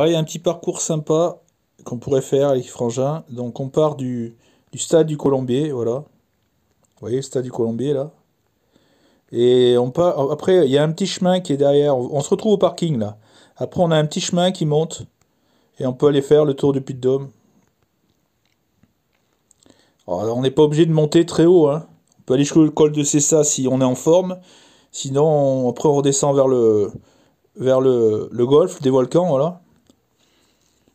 Ah, il y a un petit parcours sympa qu'on pourrait faire avec Frangin. Donc on part du, stade du Colombier, voilà. Vous voyez le stade du Colombier là Et on part, après, il y a un petit chemin qui est derrière. On, se retrouve au parking là. Après, on a un petit chemin qui monte. Et on peut aller faire le tour du Puy-de-Dôme. on n'est pas obligé de monter très haut. Hein. On peut aller jusqu'au col de Cessa si on est en forme. Sinon, après, on redescend vers le, vers le golfe, des volcans, voilà.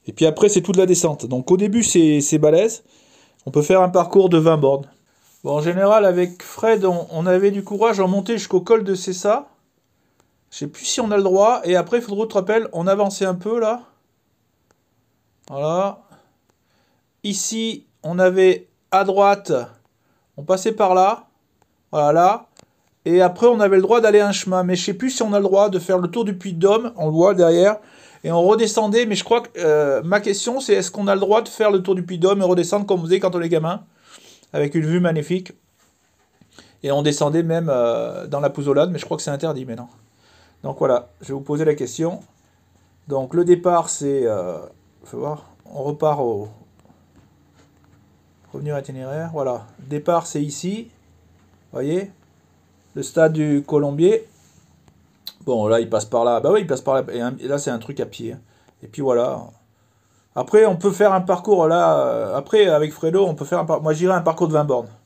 Et puis après, c'est toute la descente. Donc au début, c'est balèze. On peut faire un parcours de 20 bornes. Bon, en général, avec Fred, on, avait du courage en monter jusqu'au col de Cessa. Je sais plus si on a le droit. Et après, il faudra te rappel, on avançait un peu là. Voilà. Ici, on avait à droite, on passait par là. Voilà, là. Et après, on avait le droit d'aller un chemin. Mais je sais plus si on a le droit de faire le tour du Puy d'Homme, Dôme. On le voit derrière. Et on redescendait. Mais je crois que euh, ma question, c'est est-ce qu'on a le droit de faire le tour du Puy d'Homme et redescendre comme on faisait quand on est gamin Avec une vue magnifique. Et on descendait même euh, dans la Pouzzolade. Mais je crois que c'est interdit maintenant. Donc voilà, je vais vous poser la question. Donc le départ, c'est. Euh, voir. On repart au. Revenir itinéraire. Voilà. Départ, c'est ici. Voyez le stade du Colombier. Bon, là, il passe par là. Bah oui, il passe par là. Et, là, c'est un truc à pied. Et puis voilà. Après, on peut faire un parcours là. Euh, après, avec Fredo, on peut faire un parcours. Moi, j'irai un parcours de 20 bornes.